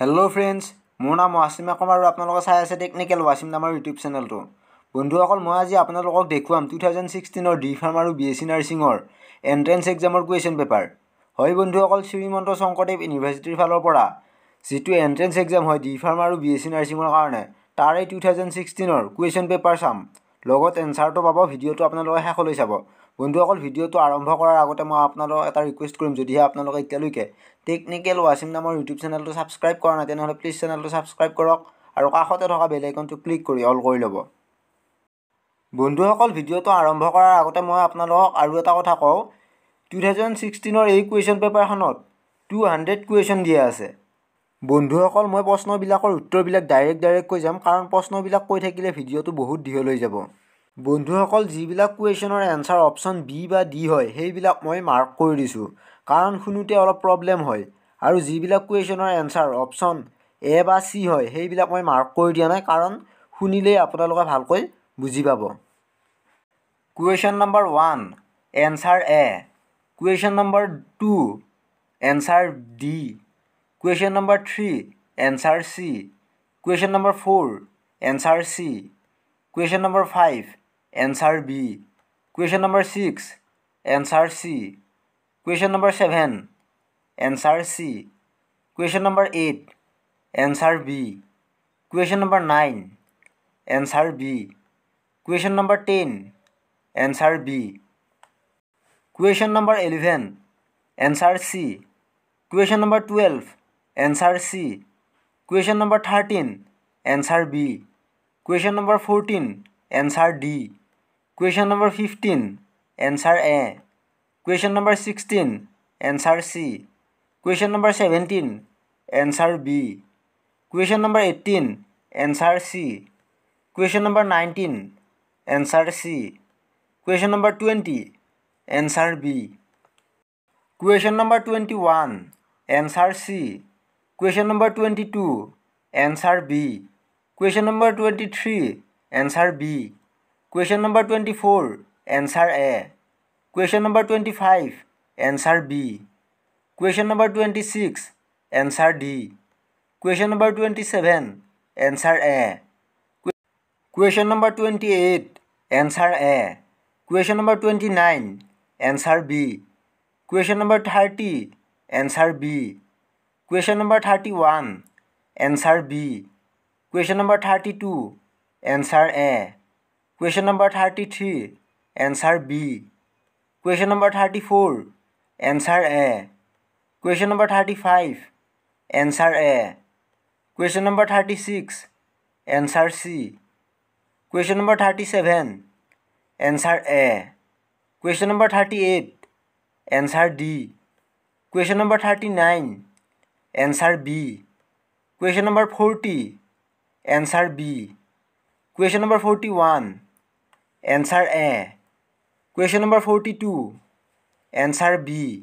Hello' friends মোৰ নাম ৱাচিম আকম আৰু আপোনালোকে চাই আছে টেকনিকেল ৱাচিম নামৰ ইউটিউব চেনেলটো বন্ধুসকল মই আজি আপোনালোকক দেখুৱাম টু থাউজেণ্ড ছিক্সটিনৰ ডি ফাৰ্ম আৰু বি এছ চি নাৰ্ছিঙৰ এণ্ট্ৰেঞ্চ এক্সামৰ কুৱেশ্যন পেপাৰ হয় বন্ধুসকল শ্ৰীমন্ত শংকৰদেৱ ইউনিভাৰ্চিটিৰ ফালৰ পৰা যিটো এণ্ট্ৰেঞ্চ এক্সাম হয় ডি ফাৰ্ম আৰু বি এছ চি নাৰ্ছিঙৰ কাৰণে তাৰে টু থাউজেণ্ড ছিক্সটিনৰ কুৱেশ্যন পেপাৰ চাম লগত এনচাৰটো পাব ভিডিঅ'টো আপোনালোকে শেষলৈ চাব বন্ধু অকল ভিডিঅ'টো আৰম্ভ কৰাৰ আগতে মই আপোনালোকক এটা ৰিকুৱেষ্ট কৰিম যদিহে আপোনালোকে এতিয়ালৈকে টেকনিকেল ৱাচিম নামৰ ইউটিউব চেনেলটো ছাবস্ক্ৰাইব কৰা নাই তেনেহ'লে প্লিজ চেনেলটো ছাবস্ক্ৰাইব কৰক আৰু কাষতে থকা বেল আইকনটো ক্লিক কৰি অল কৰি ল'ব বন্ধুসকল ভিডিঅ'টো আৰম্ভ কৰাৰ আগতে মই আপোনালোকক আৰু এটা কথা কওঁ টু থাউজেণ্ড ছিক্সটিনৰ এই কুৱেশ্যন পেপাৰখনত টু হাণ্ড্ৰেড কুৱেশ্যন দিয়া আছে বন্ধুসকল মই প্ৰশ্নবিলাকৰ উত্তৰবিলাক ডাইৰেক্ট ডাইৰেক্ট কৈ যাম কাৰণ প্ৰশ্নবিলাক কৈ থাকিলে ভিডিঅ'টো বহুত দীঘল হৈ যাব বন্ধুসকল যিবিলাক কুৱেশ্যনৰ এনচাৰ অপশ্যন বি বা ডি হয় সেইবিলাক মই মাৰ্ক কৰি দিছোঁ কাৰণ শুনোতে অলপ প্ৰব্লেম হয় আৰু যিবিলাক কুৱেশ্যনৰ এনচাৰ অপশ্যন এ বা চি হয় সেইবিলাক মই মাৰ্ক কৰি দিয়া নাই কাৰণ শুনিলেই আপোনালোকে ভালকৈ বুজি পাব question number one answer A question number two answer D question number three answer C question number four answer C question number five answer B question number six answer C question number seven answer C question number eight answer B question number nine answer B question number ten answer B question number eleven answer C question number twelve answer C question number thirteen answer B question number fourteen answer D Question number 15. Answer A. Question number 16. Answer C. Question number 17. Answer B. Question number 18. Answer C. Question number 19. Answer C. Question number 20. Answer B. Question number 21. Answer C. Question number 22. Answer B. Question number 23. Answer B. Question number twenty four answer A question number twenty five answer B question number twenty six answer D question number twenty seven answer A question number twenty eight answer A question number twenty nine answer B question number thirty answer B question number thirty one answer B question number thirty two answer A Question number 33, answer B. Question number 34, answer A. Question number 35, answer A. Question number 36, answer C. Question number 37, answer A. Question number 38, answer D. Question number 39, answer B. Question number 40, answer B. Question number 41, Answer A. Question number 42. Answer B.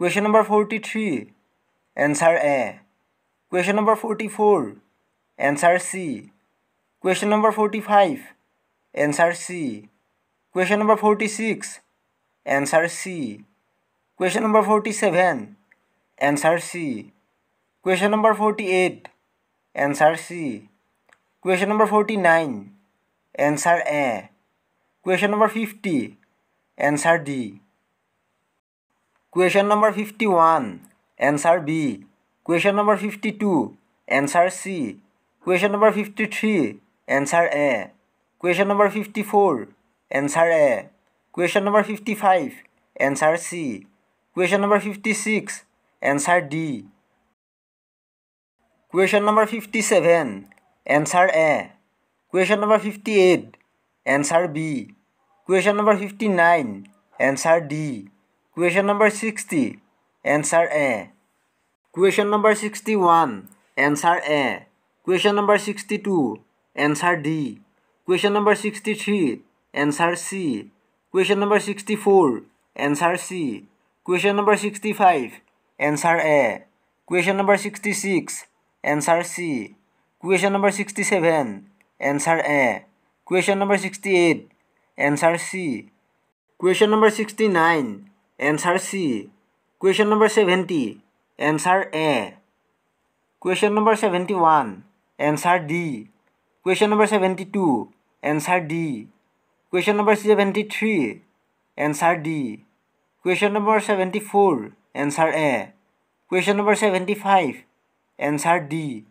Question number 43. Answer A. Question number 44. Answer C. Question number 45. Answer C. Question number 46. Answer C. Question number 47. Answer C. Question number 48. Answer C. Question number 49. Answer A. Question number 50. Answer D. Question number 51. Answer B. Question number 52. Answer C. Question number 53. Answer A. Question number 54. Answer A. Question number 55. Answer C. Question number 56. Answer D. Question number 57. Answer A. Question number 58. Answer B. Question number 59, answer D. Question number 60, answer A. Question number 61, answer A. Question number 62, answer D. Question number 63, answer C. Question number 64, answer C. Question number 65, answer A. Question number 66, answer C. Question number 67, answer A. Question number 68, Answer C. Question number 69. Answer C. Question number 70. Answer A. Question number 71. Answer D. Question number 72. Answer D. Question number 73. Answer D. Question number 74. Answer A. Question number 75. Answer D.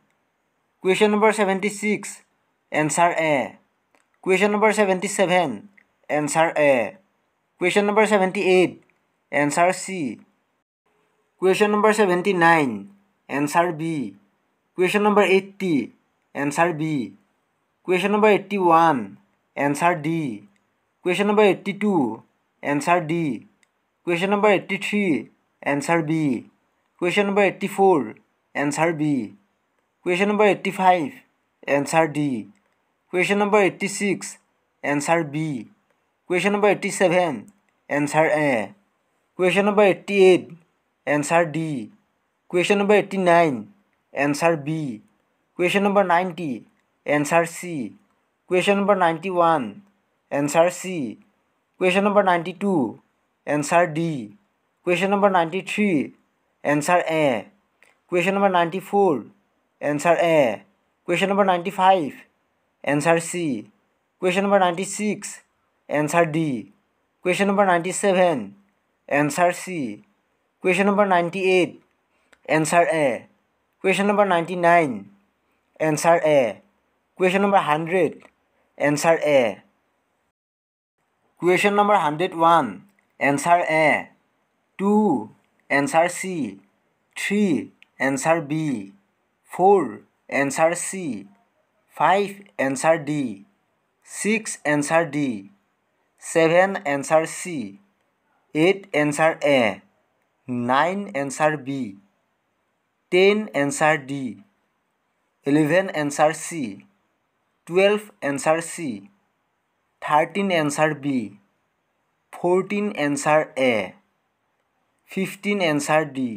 Question number 76. Answer A. Question number 77 answer A. Eh, question number 78, answer C. Question number 79, answer B. Question number 80, answer B. Question number 81, answer D. Question number 82, answer D. Question number 83, answer B. Question number 84, answer B. Question number 85, answer D. Question number 86, answer B. Question number eighty seven answer A question number eighty eight answer D question number eighty nine answer B question number ninety answer C question number ninety one answer C question number ninety two answer D question number ninety three answer A question number ninety four answer A question number ninety five answer C question number ninety six answer D question number ninety seven answer C question number ninety eight answer A question number ninety nine answer A question number hundred answer A question number hundred one answer A two answer C three answer B four answer C five answer D six answer D seven answer C eight answer A nine answer B ten answer D eleven answer C twelve answer C thirteen answer B fourteen answer A fifteen answer D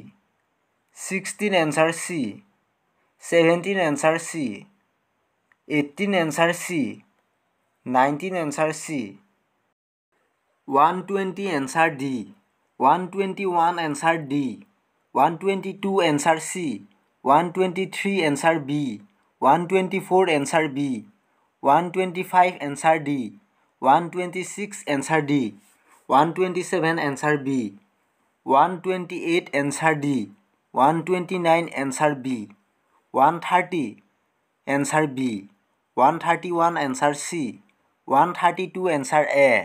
sixteen answer C seventeen answer C eighteen answer C nineteen answer C one twenty answer D one twenty one answer D one twenty two answer C one twenty three answer B one twenty four answer B one twenty five answer D one twenty six answer D one twenty seven answer B one twenty eight answer D one twenty nine answer B one thirty answer B one thirty one answer C one thirty two answer A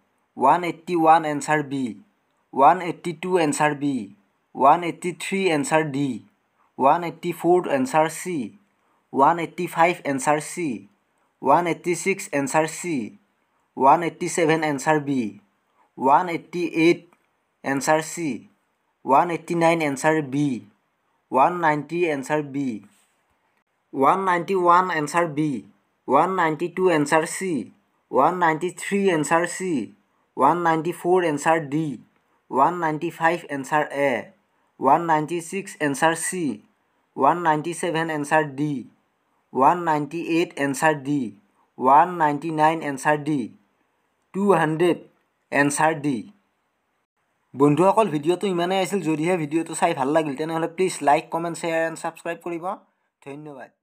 one eighty one answer B one eighty two answer B one eighty three answer D one eighty four answer C one eighty five answer C one eighty six answer C one eighty seven answer B one eighty eight answer C one eighty nine answer B one ninety answer B one ninety one answer B one ninety two answer C one ninety three answer C one ninety four answer D one ninety five answer A one ninety six answer C one ninety seven answer D one ninety eight answer D one ninety nine answer D two hundred answer D বন্ধুসকল ভিডিঅ'টো ইমানেই আছিল যদিহে ভিডিঅ'টো চাই ভাল লাগিল তেনেহ'লে please like comment share and subscribe কৰিব ধন্যবাদ